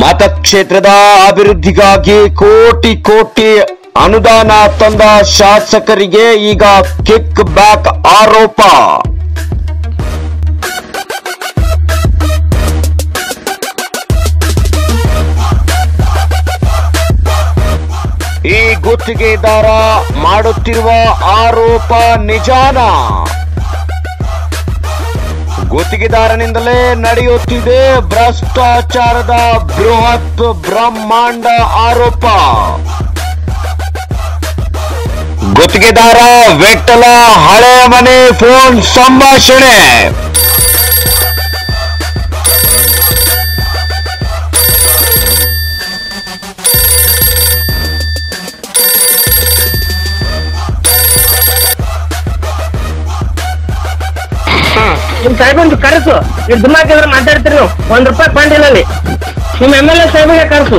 ಮತಕ್ಷೇತ್ರದ ಅಭಿವೃದ್ಧಿಗಾಗಿ ಕೋಟಿ ಕೋಟಿ ಅನುದಾನ ತಂದ ಶಾಸಕರಿಗೆ ಈಗ ಕಿಕ್ ಬ್ಯಾಕ್ ಆರೋಪ ಈ ಗುತ್ತಿಗೆದಾರ ಮಾಡುತ್ತಿರುವ ಆರೋಪ ನಿಜಾನ ಗುತ್ತಿಗೆದಾರನಿಂದಲೇ ನಡೆಯುತ್ತಿದೆ ಭ್ರಷ್ಟಾಚಾರದ ಬೃಹತ್ ಬ್ರಹ್ಮಾಂಡ ಆರೋಪ ಗುತ್ತಿಗೆದಾರ ವೆಟ್ಟಲ ಹಳೆ ಮನೆ ಫೋನ್ ಸಂಭಾಷಣೆ ನಿಮ್ ಸಾಹೇಬ್ ಒಂದು ಕರೆಸು ನೀವು ದುಮ್ಮಾಕಿದ್ರೆ ಮಾತಾಡ್ತೀರಿ ನೀವು ಒಂದ್ ರೂಪಾಯಿ ಫಂಡ್ ನಿಮ್ ಎಮ್ ಎಲ್ ಎ ಸಾಹೇಬ್ಗೆ ಕರೆಸು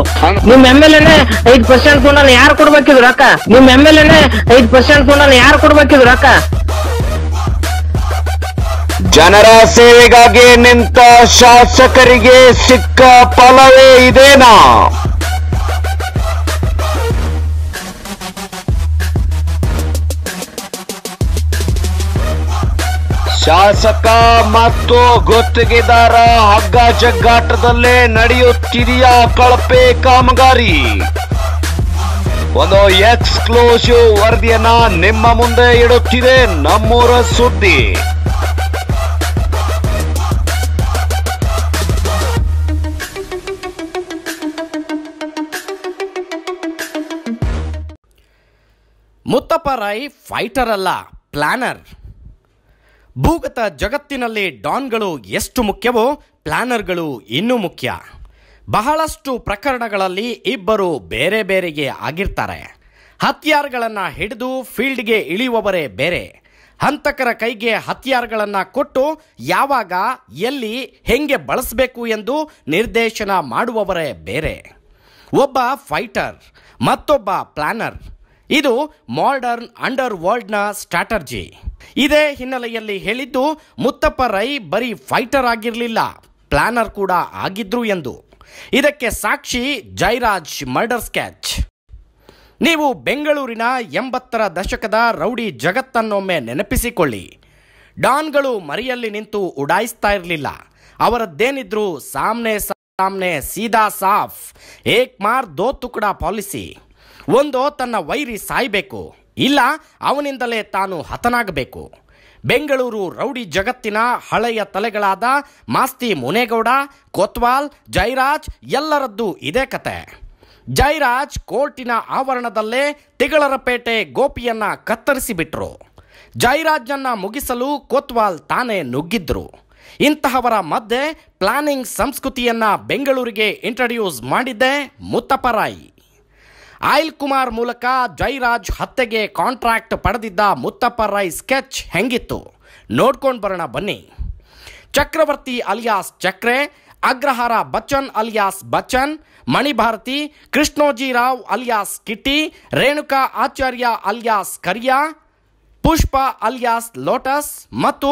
ನಿಮ್ ಎಮ್ ಎಲ್ ಎನೆ ಐದ್ ಪರ್ಸೆಂಟ್ ಕೊಂಡನ ಯಾರು ಕೊಡ್ಬೇಕಿದ್ರು ಅಕ್ಕ ನಿಮ್ ಎಮ್ ಎಲ್ ಎನೆ ಐದ್ ಪರ್ಸೆಂಟ್ ಕೊಂಡನ ಯಾರು ಕೊಡ್ಬೇಕಿದ್ರು ರೊಕ್ಕ ಜನರ ಸೇವೆಗಾಗಿ ನಿಂತ ಶಾಸಕರಿಗೆ ಸಿಕ್ಕ ಫಲವೇ ಇದೇನಾ ಶಾಸಕ ಮತ್ತು ಗುತ್ತಿಗೆದಾರ ಹಗ್ಗ ಜಗ್ಗಾಟದಲ್ಲೇ ನಡೆಯುತ್ತಿದೆಯ ಕಳಪೆ ಕಾಮಗಾರಿ ಒಂದು ಎಕ್ಸ್ಕ್ಲೂಸಿವ್ ವರದಿಯನ್ನ ನಿಮ್ಮ ಮುಂದೆ ಇಡುತ್ತಿದೆ ನಮ್ಮೂರ ಸುದ್ದಿ ಮುತ್ತಪ್ಪ ರಾಯ್ ಫೈಟರ್ ಅಲ್ಲ ಪ್ಲಾನರ್ ಭೂಗತ ಜಗತ್ತಿನಲ್ಲಿ ಡಾನ್ಗಳು ಎಷ್ಟು ಮುಖ್ಯವೋ ಪ್ಲಾನರ್ಗಳು ಇನ್ನೂ ಮುಖ್ಯ ಬಹಳಷ್ಟು ಪ್ರಕರಣಗಳಲ್ಲಿ ಇಬ್ಬರು ಬೇರೆ ಬೇರೆಗೆ ಆಗಿರ್ತಾರೆ ಹತ್ಯಾರ್ಗಳನ್ನು ಹಿಡಿದು ಫೀಲ್ಡ್ಗೆ ಇಳಿಯುವವರೇ ಬೇರೆ ಹಂತಕರ ಕೈಗೆ ಹತ್ಯಾರ್ಗಳನ್ನು ಕೊಟ್ಟು ಯಾವಾಗ ಎಲ್ಲಿ ಹೆಂಗೆ ಬಳಸಬೇಕು ಎಂದು ನಿರ್ದೇಶನ ಮಾಡುವವರೇ ಬೇರೆ ಒಬ್ಬ ಫೈಟರ್ ಮತ್ತೊಬ್ಬ ಪ್ಲಾನರ್ ಇದು ಮಾಡರ್ನ್ ಅಂಡರ್ ವರ್ಲ್ಡ್ನ ಸ್ಟ್ರಾಟರ್ಜಿ ಇದೇ ಹಿನ್ನೆಲೆಯಲ್ಲಿ ಹೇಳಿದ್ದು ಮುತ್ತಪ್ಪ ರೈ ಬರೀ ಫೈಟರ್ ಆಗಿರಲಿಲ್ಲ ಪ್ಲಾನರ್ ಕೂಡ ಆಗಿದ್ರು ಎಂದು ಇದಕ್ಕೆ ಸಾಕ್ಷಿ ಜೈರಾಜ್ ಮರ್ಡರ್ ಸ್ಕ್ಯಾಚ್ ನೀವು ಬೆಂಗಳೂರಿನ ಎಂಬತ್ತರ ದಶಕದ ರೌಡಿ ಜಗತ್ತನ್ನೊಮ್ಮೆ ನೆನಪಿಸಿಕೊಳ್ಳಿ ಡಾನ್ಗಳು ಮರಿಯಲ್ಲಿ ನಿಂತು ಉಡಾಯಿಸ್ತಾ ಇರಲಿಲ್ಲ ಅವರದ್ದೇನಿದ್ರು ಸಾಮ್ನೆ ಸಾಮ್ನೆ ಸೀದಾ ಸಾಫ್ ಏಕ್ ಮಾರ್ ದೋ ತುಕುಡಾ ಪಾಲಿಸಿ ಒಂದು ತನ್ನ ವೈರಿ ಸಾಯಬೇಕು ಇಲ್ಲ ಅವನಿಂದಲೇ ತಾನು ಹತನಾಗಬೇಕು ಬೆಂಗಳೂರು ರೌಡಿ ಜಗತ್ತಿನ ಹಳೆಯ ತಲೆಗಳಾದ ಮಾಸ್ತಿ ಮುನೇಗೌಡ ಕೊತ್ವಾಲ್ ಜೈರಾಜ್ ಎಲ್ಲರದ್ದು ಇದೇ ಕತೆ ಜೈರಾಜ್ ಕೋರ್ಟಿನ ಆವರಣದಲ್ಲೇ ತಿಗಳರಪೇಟೆ ಗೋಪಿಯನ್ನ ಕತ್ತರಿಸಿಬಿಟ್ರು ಜೈರಾಜ್ನನ್ನ ಮುಗಿಸಲು ಕೊತ್ವಾಲ್ ತಾನೇ ನುಗ್ಗಿದ್ರು ಇಂತಹವರ ಮಧ್ಯೆ ಪ್ಲಾನಿಂಗ್ ಸಂಸ್ಕೃತಿಯನ್ನ ಬೆಂಗಳೂರಿಗೆ ಇಂಟ್ರಡ್ಯೂಸ್ ಮಾಡಿದ್ದೆ ಮುತ್ತಪರಾಯಿ ಆಯಿಲ್ ಕುಮಾರ್ ಮೂಲಕ ಜೈರಾಜ್ ಹತ್ಯೆಗೆ ಕಾಂಟ್ರಾಕ್ಟ್ ಪಡೆದಿದ್ದ ಮುತ್ತಪ್ಪ ರೈ ಸ್ಕೆಚ್ ಹೆಂಗಿತ್ತು ನೋಡ್ಕೊಂಡು ಬರೋಣ ಬನ್ನಿ Chakravarthi alias Chakre Agrahara Bachchan alias Bachchan Manibharathi Krishnoji Rao alias Kitty Renuka Acharya alias Kariya Pushpa alias Lotus ಮತ್ತು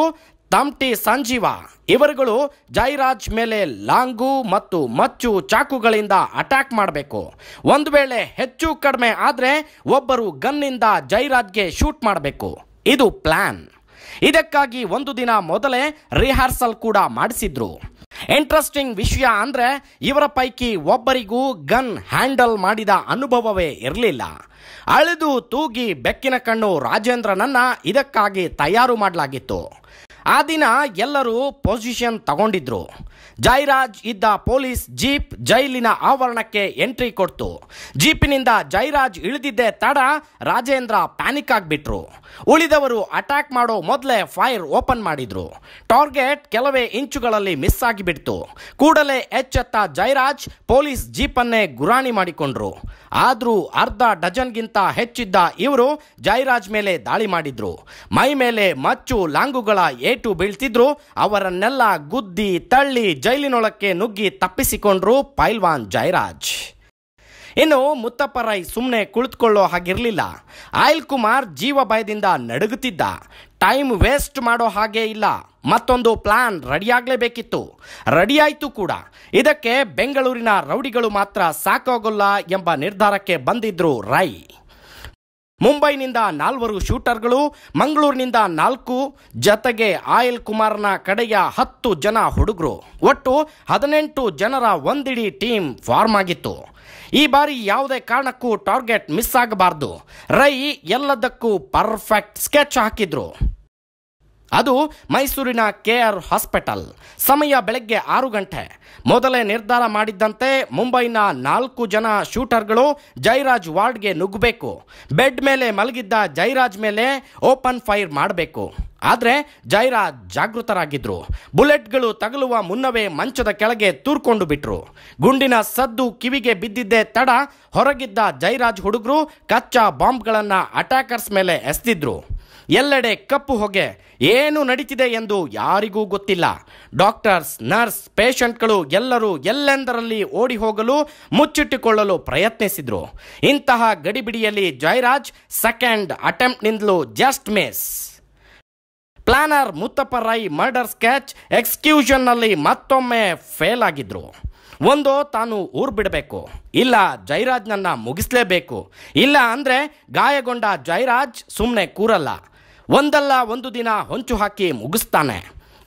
ತಂಪ್ಟಿ ಸಂಜೀವ ಇವರುಗಳು ಜೈರಾಜ್ ಮೇಲೆ ಲಾಂಗು ಮತ್ತು ಮಚ್ಚು ಚಾಕುಗಳಿಂದ ಅಟ್ಯಾಕ್ ಮಾಡಬೇಕು ಒಂದು ವೇಳೆ ಹೆಚ್ಚು ಕಡಿಮೆ ಆದರೆ ಒಬ್ಬರು ಗನ್ನಿಂದ ಜೈರಾಜ್ಗೆ ಶೂಟ್ ಮಾಡಬೇಕು ಇದು ಪ್ಲ್ಯಾನ್ ಇದಕ್ಕಾಗಿ ಒಂದು ದಿನ ಮೊದಲೇ ರಿಹರ್ಸಲ್ ಕೂಡ ಮಾಡಿಸಿದ್ರು ಇಂಟ್ರೆಸ್ಟಿಂಗ್ ವಿಷಯ ಅಂದರೆ ಇವರ ಪೈಕಿ ಒಬ್ಬರಿಗೂ ಗನ್ ಹ್ಯಾಂಡಲ್ ಮಾಡಿದ ಅನುಭವವೇ ಇರಲಿಲ್ಲ ಅಳೆದು ತೂಗಿ ಬೆಕ್ಕಿನ ಕಣ್ಣು ರಾಜೇಂದ್ರನನ್ನ ಇದಕ್ಕಾಗಿ ತಯಾರು ಮಾಡಲಾಗಿತ್ತು ಆ ದಿನ ಎಲ್ಲರೂ ಪೊಸಿಷನ್ ತಗೊಂಡಿದ್ರು ಜೈರಾಜ್ ಇದ್ದ ಪೊಲೀಸ್ ಜೀಪ್ ಜೈಲಿನ ಆವರಣಕ್ಕೆ ಎಂಟ್ರಿ ಕೊಡ್ತು ಜೀಪಿನಿಂದ ಜೈರಾಜ್ ಇಳಿದಿದ್ದೇ ತಡ ರಾಜೇಂದ್ರ ಪ್ಯಾನಿಕ್ ಆಗಿಬಿಟ್ರು ಉಳಿದವರು ಅಟ್ಯಾಕ್ ಮಾಡೋ ಮೊದಲೇ ಫೈರ್ ಓಪನ್ ಮಾಡಿದ್ರು ಟಾರ್ಗೆಟ್ ಕೆಲವೇ ಇಂಚುಗಳಲ್ಲಿ ಮಿಸ್ ಆಗಿಬಿಡ್ತು ಕೂಡಲೇ ಎಚ್ಚೆತ್ತ ಜೈರಾಜ್ ಪೊಲೀಸ್ ಜೀಪನ್ನೇ ಗುರಾಣಿ ಮಾಡಿಕೊಂಡ್ರು ಆದರೂ ಅರ್ಧ ಡಜನ್ಗಿಂತ ಹೆಚ್ಚಿದ್ದ ಇವರು ಜೈರಾಜ್ ಮೇಲೆ ದಾಳಿ ಮಾಡಿದ್ರು ಮೈ ಮೇಲೆ ಮಚ್ಚು ಲಾಂಗುಗಳ ಏಟು ಬೀಳ್ತಿದ್ರು ಅವರನ್ನೆಲ್ಲ ಗುದ್ದಿ ತಳ್ಳಿ ಜೈಲಿನೊಳಕ್ಕೆ ನುಗ್ಗಿ ತಪ್ಪಿಸಿಕೊಂಡ್ರು ಪೈಲ್ವಾನ್ ಜೈರಾಜ್ ಇನ್ನು ಮುತ್ತಪ್ಪ ರೈ ಸುಮ್ಮನೆ ಕುಳಿತುಕೊಳ್ಳೋ ಹಾಗಿರಲಿಲ್ಲ ಆಯಿಲ್ ಕುಮಾರ್ ಜೀವ ಭಯದಿಂದ ನಡುಗುತ್ತಿದ್ದ ಟೈಮ್ ವೇಸ್ಟ್ ಮಾಡೋ ಹಾಗೆ ಇಲ್ಲ ಮತ್ತೊಂದು ಪ್ಲಾನ್ ರೆಡಿಯಾಗಲೇಬೇಕಿತ್ತು ರೆಡಿಯಾಯಿತು ಕೂಡ ಇದಕ್ಕೆ ಬೆಂಗಳೂರಿನ ರೌಡಿಗಳು ಮಾತ್ರ ಸಾಕಾಗೋಲ್ಲ ಎಂಬ ನಿರ್ಧಾರಕ್ಕೆ ಬಂದಿದ್ರು ರೈ ಮುಂಬೈನಿಂದ ನಾಲ್ವರು ಶೂಟರ್ಗಳು ಮಂಗಳೂರಿನಿಂದ ನಾಲ್ಕು ಜತೆಗೆ ಆಯಲ್ ಕುಮಾರ್ನ ಕಡೆಯ ಹತ್ತು ಜನ ಹುಡುಗರು ಒಟ್ಟು ಹದಿನೆಂಟು ಜನರ ಒಂದಿಡೀ ಟೀಮ್ ಫಾರ್ಮ್ ಆಗಿತ್ತು ಈ ಬಾರಿ ಯಾವುದೇ ಕಾರಣಕ್ಕೂ ಟಾರ್ಗೆಟ್ ಮಿಸ್ ಆಗಬಾರ್ದು ರೈ ಎಲ್ಲದಕ್ಕೂ ಪರ್ಫೆಕ್ಟ್ ಸ್ಕೆಚ್ ಹಾಕಿದ್ರು ಅದು ಮೈಸೂರಿನ ಕೆ ಆರ್ ಹಾಸ್ಪಿಟಲ್ ಸಮಯ ಬೆಳಗ್ಗೆ ಆರು ಗಂಟೆ ಮೊದಲೇ ನಿರ್ಧಾರ ಮಾಡಿದ್ದಂತೆ ಮುಂಬೈನ ನಾಲ್ಕು ಜನ ಶೂಟರ್ಗಳು ಜೈರಾಜ್ ವಾರ್ಡ್ಗೆ ನುಗ್ಗಬೇಕು ಬೆಡ್ ಮೇಲೆ ಮಲಗಿದ್ದ ಜೈರಾಜ್ ಮೇಲೆ ಓಪನ್ ಫೈರ್ ಮಾಡಬೇಕು ಆದರೆ ಜೈರಾಜ್ ಜಾಗೃತರಾಗಿದ್ದರು ಬುಲೆಟ್ಗಳು ತಗಲುವ ಮುನ್ನವೇ ಮಂಚದ ಕೆಳಗೆ ತೂರ್ಕೊಂಡು ಬಿಟ್ರು ಗುಂಡಿನ ಸದ್ದು ಕಿವಿಗೆ ಬಿದ್ದಿದ್ದೇ ತಡ ಹೊರಗಿದ್ದ ಜೈರಾಜ್ ಹುಡುಗರು ಕಚ್ಚಾ ಬಾಂಬ್ಗಳನ್ನು ಅಟ್ಯಾಕರ್ಸ್ ಮೇಲೆ ಎಸ್ತಿದ್ರು ಎಲ್ಲೆಡೆ ಕಪ್ಪು ಹೊಗೆ ಏನು ನಡೀತಿದೆ ಎಂದು ಯಾರಿಗೂ ಗೊತ್ತಿಲ್ಲ ಡಾಕ್ಟರ್ಸ್ ನರ್ಸ್ ಪೇಷಂಟ್ಗಳು ಎಲ್ಲರೂ ಎಲ್ಲೆಂದರಲ್ಲಿ ಓಡಿ ಹೋಗಲು ಮುಚ್ಚಿಟ್ಟುಕೊಳ್ಳಲು ಪ್ರಯತ್ನಿಸಿದ್ರು ಇಂತಹ ಗಡಿಬಿಡಿಯಲ್ಲಿ ಜಯರಾಜ್ ಸೆಕೆಂಡ್ ಅಟೆಂಪ್ಟ್ನಿಂದಲೂ just miss planner Muthappa Rai murder sketch ಎಕ್ಸ್ಕ್ಯೂಷನ್ನಲ್ಲಿ ಮತ್ತೊಮ್ಮೆ ಫೇಲ್ ಆಗಿದ್ರು ಒಂದು ತಾನು ಊರು ಬಿಡಬೇಕು ಇಲ್ಲ ಜೈರಾಜ್ನನ್ನು ಮುಗಿಸಲೇಬೇಕು ಇಲ್ಲ ಅಂದರೆ ಗಾಯಗೊಂಡ ಜೈರಾಜ್ ಸುಮ್ಮನೆ ಕೂರಲ್ಲ ಒಂದಲ್ಲ ಒಂದು ದಿನ ಹೊಂಚು ಹಾಕಿ ಮುಗಿಸ್ತಾನೆ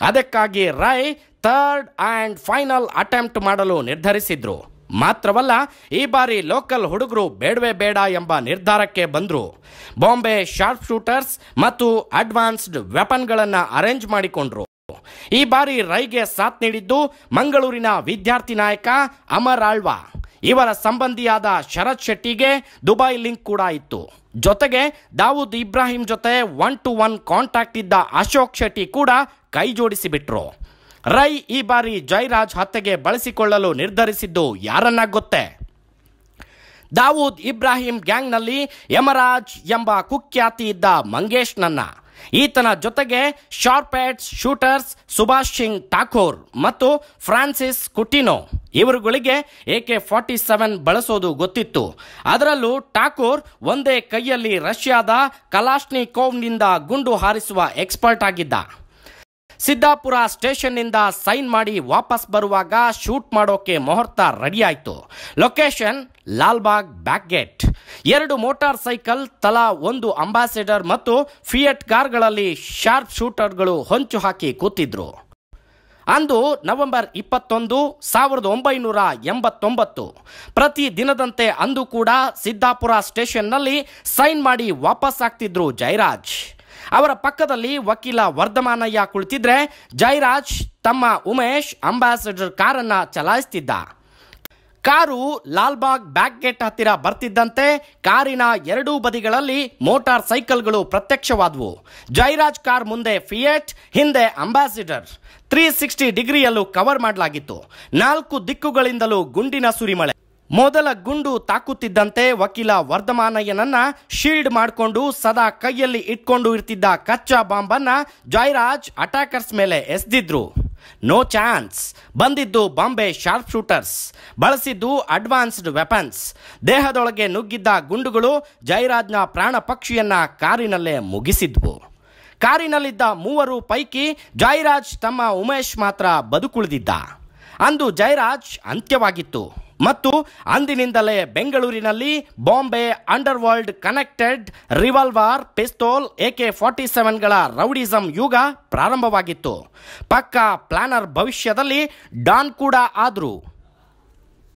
ಅದಕ್ಕಾಗಿ Rai third and final attempt ಮಾಡಲು ನಿರ್ಧರಿಸಿದ್ರು ಮಾತ್ರವಲ್ಲ ಈ ಬಾರಿ ಲೋಕಲ್ ಹುಡುಗರು ಬೇಡವೇ ಬೇಡ ಎಂಬ ನಿರ್ಧಾರಕ್ಕೆ ಬಂದರು ಬಾಂಬೆ ಶಾರ್ಪ್ ಶೂಟರ್ಸ್ ಮತ್ತು ಅಡ್ವಾನ್ಸ್ಡ್ ವೆಪನ್ಗಳನ್ನು ಅರೇಂಜ್ ಮಾಡಿಕೊಂಡ್ರು ಈ ಬಾರಿ ರೈಗೆ ಸಾಥ್ ನೀಡಿದ್ದು ಮಂಗಳೂರಿನ ವಿದ್ಯಾರ್ಥಿ ನಾಯಕ ಅಮರ್ ಆಳ್ವಾ ಇವರ ಸಂಬಂಧಿಯಾದ ಶರತ್ ಶೆಟ್ಟಿಗೆ ದುಬೈ ಲಿಂಕ್ ಕೂಡ ಇತ್ತು ಜೊತೆಗೆ ದಾವೂದ್ ಇಬ್ರಾಹಿಂ ಜೊತೆ ಒನ್ ಟು ಒನ್ ಕಾಂಟ್ಯಾಕ್ಟ್ ಇದ್ದ ಅಶೋಕ್ ಶೆಟ್ಟಿ ಕೂಡ ಕೈ ಜೋಡಿಸಿಬಿಟ್ರು ರೈ ಈ ಬಾರಿ ಜೈರಾಜ್ ಹತ್ಯೆಗೆ ಬಳಸಿಕೊಳ್ಳಲು ನಿರ್ಧರಿಸಿದ್ದು ಯಾರನ್ನ ಗೊತ್ತೇ ದಾವೂದ್ ಇಬ್ರಾಹಿಂ ಗ್ಯಾಂಗ್ನಲ್ಲಿ ಯಮರಾಜ್ ಎಂಬ ಕುಖ್ಯಾತಿ ಇದ್ದ ಮಂಗೇಶ್ನನ್ನ ಈತನ ಜೊತೆಗೆ ಶಾರ್ಪ್ಯಾಟ್ಸ್ ಶೂಟರ್ಸ್ ಸುಭಾಷ್ ಸಿಂಗ್ ಠಾಕೂರ್ ಮತ್ತು ಫ್ರಾನ್ಸಿಸ್ ಕುಟಿನೋ ಇವರುಗಳಿಗೆ ಎಕೆ ಫಾರ್ಟಿ ಸೆವೆನ್ ಬಳಸೋದು ಗೊತ್ತಿತ್ತು ಅದರಲ್ಲೂ ಠಾಕೂರ್ ಒಂದೇ ಕೈಯಲ್ಲಿ ರಷ್ಯಾದ ಕಲಾಶ್ನಿಕೋವ್ನಿಂದ ಗುಂಡು ಹಾರಿಸುವ ಎಕ್ಸ್ಪರ್ಟ್ ಆಗಿದ್ದ ಸಿದ್ದಾಪುರ ಸ್ಟೇಷನ್ನಿಂದ ಸೈನ್ ಮಾಡಿ ವಾಪಸ್ ಬರುವಾಗ ಶೂಟ್ ಮಾಡೋಕೆ ಮುಹೂರ್ತ ರೆಡಿಯಾಯಿತು ಲೊಕೇಶನ್ ಲಾಲ್ಬಾಗ್ ಬ್ಯಾಕ್ ಗೇಟ್ ಎರಡು ಮೋಟಾರ್ ಸೈಕಲ್ ತಲಾ ಒಂದು ಅಂಬಾಸಿಡರ್ ಮತ್ತು ಫಿಯೆಟ್ ಕಾರ್ಗಳಲ್ಲಿ ಶಾರ್ಪ್ ಶೂಟರ್ಗಳು ಹೊಂಚು ಹಾಕಿ ಕೂತಿದ್ರು ಅಂದು ನವೆಂಬರ್ ಇಪ್ಪತ್ತೊಂದು ಸಾವಿರದ ಒಂಬೈನೂರ ಎಂಬತ್ತೊಂಬತ್ತು ಪ್ರತಿ ದಿನದಂತೆ ಅಂದು ಕೂಡ ಸಿದ್ದಾಪುರ ಸ್ಟೇಷನ್ನಲ್ಲಿ ಸೈನ್ ಮಾಡಿ ವಾಪಸ್ ಆಗ್ತಿದ್ರು ಜಯರಾಜ್ ಅವರ ಪಕ್ಕದಲ್ಲಿ ವಕೀಲ ವರ್ಧಮಾನಯ್ಯ ಕುಳಿತಿದ್ರೆ ಜೈರಾಜ್ ತಮ್ಮ ಉಮೇಶ್ ಅಂಬಾಸಡರ್ ಕಾರನ್ನ ಚಲಾಯಿಸ್ತಿದ್ದ ಕಾರು ಲಾಲ್ಬಾಗ್ ಬ್ಯಾಕ್ ಗೇಟ್ ಹತ್ತಿರ ಬರ್ತಿದ್ದಂತೆ ಕಾರಿನ ಎರಡೂ ಬದಿಗಳಲ್ಲಿ ಮೋಟಾರ್ ಸೈಕಲ್ಗಳು ಪ್ರತ್ಯಕ್ಷವಾದವು ಜೈರಾಜ್ ಕಾರ್ ಮುಂದೆ ಫಿಯೆಟ್ ಹಿಂದೆ ಅಂಬಾಸಿಡರ್ ತ್ರೀ ಸಿಕ್ಸ್ಟಿ ಡಿಗ್ರಿಯಲ್ಲೂ ಕವರ್ ಮಾಡಲಾಗಿತ್ತು ನಾಲ್ಕು ದಿಕ್ಕುಗಳಿಂದಲೂ ಗುಂಡಿನ ಸುರಿಮಳೆ ಮೊದಲ ಗುಂಡು ತಾಕುತ್ತಿದ್ದಂತೆ ವಕೀಲ ವರ್ಧಮಾನಯ್ಯನನ್ನ ಶೀಲ್ಡ್ ಮಾಡಿಕೊಂಡು ಸದಾ ಕೈಯಲ್ಲಿ ಇಟ್ಕೊಂಡು ಇರ್ತಿದ್ದ ಕಚ್ಚಾ ಬಾಂಬನ್ನ ಜಾಯ್ರಾಜ್ ಅಟ್ಯಾಕರ್ಸ್ ಮೇಲೆ ಎಸೆದಿದ್ರು ನೋ ಚಾನ್ಸ್ ಬಂದಿದ್ದು ಬಾಂಬೆ ಶಾರ್ಪ್ ಶೂಟರ್ಸ್ ಬಳಸಿದ್ದು ಅಡ್ವಾನ್ಸ್ಡ್ ವೆಪನ್ಸ್ ದೇಹದೊಳಗೆ ನುಗ್ಗಿದ್ದ ಗುಂಡುಗಳು ಜೈರಾಜ್ನ ಪ್ರಾಣ ಪಕ್ಷಿಯನ್ನ ಕಾರಿನಲ್ಲೇ ಮುಗಿಸಿದ್ವು ಕಾರಿನಲ್ಲಿದ್ದ ಮೂವರು ಪೈಕಿ ಜಾಯ್ರಾಜ್ ತಮ್ಮ ಉಮೇಶ್ ಮಾತ್ರ ಬದುಕುಳಿದಿದ್ದ ಅಂದು ಜೈರಾಜ್ ಅಂತ್ಯವಾಗಿತ್ತು ಮತ್ತು ಅಂದಿನಿಂದಲೇ ಬೆಂಗಳೂರಿನಲ್ಲಿ Bombay underworld connected revolver pistol AK forty ಸೆವೆನ್ಗಳ ರೌಡಿಸಂ ಯುಗ ಪ್ರಾರಂಭವಾಗಿತ್ತು ಪಕ್ಕಾ ಪ್ಲಾನರ್ ಭವಿಷ್ಯದಲ್ಲಿ ಡಾನ್ ಕೂಡ ಆದ್ರು